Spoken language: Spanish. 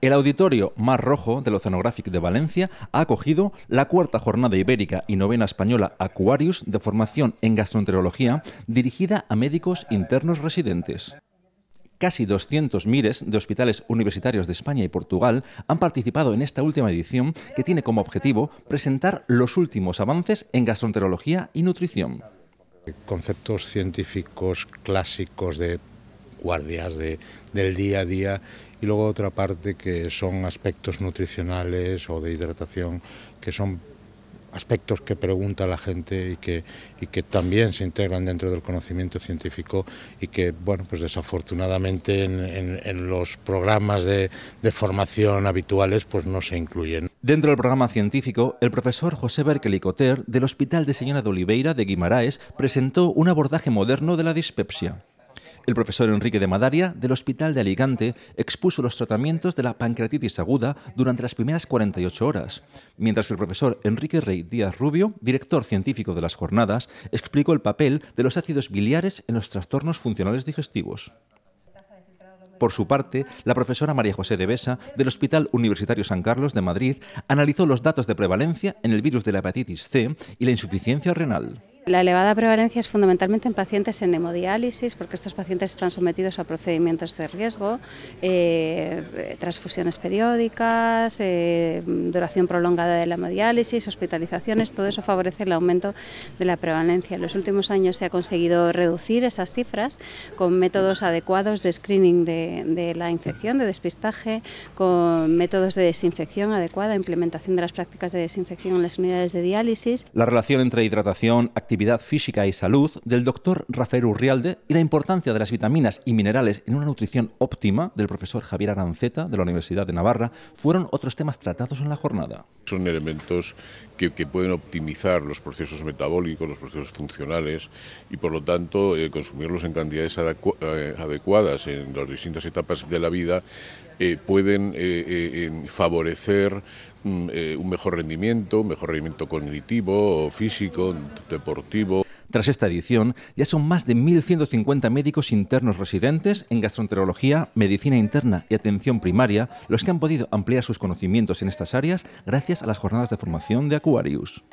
El auditorio más rojo del Oceanographic de Valencia ha acogido la cuarta jornada ibérica y novena española Aquarius de formación en gastroenterología dirigida a médicos internos residentes. Casi 200 miles de hospitales universitarios de España y Portugal han participado en esta última edición que tiene como objetivo presentar los últimos avances en gastroenterología y nutrición. Conceptos científicos clásicos de guardias del día a día y luego otra parte que son aspectos nutricionales o de hidratación que son aspectos que pregunta la gente y que, y que también se integran dentro del conocimiento científico y que, bueno, pues desafortunadamente en, los programas de, formación habituales pues no se incluyen. Dentro del programa científico, el profesor José Berkelicoter del Hospital de Señora de Oliveira de Guimaraes presentó un abordaje moderno de la dispepsia. El profesor Enrique de Madaria, del Hospital de Alicante, expuso los tratamientos de la pancreatitis aguda durante las primeras 48 horas, mientras que el profesor Enrique Rey Díaz Rubio, director científico de las jornadas, explicó el papel de los ácidos biliares en los trastornos funcionales digestivos. Por su parte, la profesora María José de Besa, del Hospital Universitario San Carlos de Madrid, analizó los datos de prevalencia en el virus de la hepatitis C y la insuficiencia renal. La elevada prevalencia es fundamentalmente en pacientes en hemodiálisis, porque estos pacientes están sometidos a procedimientos de riesgo, eh, transfusiones periódicas, eh, duración prolongada de la hemodiálisis, hospitalizaciones, todo eso favorece el aumento de la prevalencia. En los últimos años se ha conseguido reducir esas cifras con métodos adecuados de screening de, de la infección, de despistaje, con métodos de desinfección adecuada, implementación de las prácticas de desinfección en las unidades de diálisis. La relación entre hidratación, física y salud del doctor Rafael Urrialde y la importancia de las vitaminas y minerales en una nutrición óptima del profesor Javier Aranceta de la Universidad de Navarra fueron otros temas tratados en la jornada. Son elementos que, pueden optimizar los procesos metabólicos, los procesos funcionales y por lo tanto eh, consumirlos en cantidades eh, adecuadas en las distintas etapas de la vida eh, pueden favorecer eh, un mejor rendimiento, un mejor rendimiento cognitivo, físico, deportivo. Tras esta edición, ya son más de 1.150 médicos internos residentes en gastroenterología, medicina interna y atención primaria los que han podido ampliar sus conocimientos en estas áreas gracias a las jornadas de formación de Aquarius.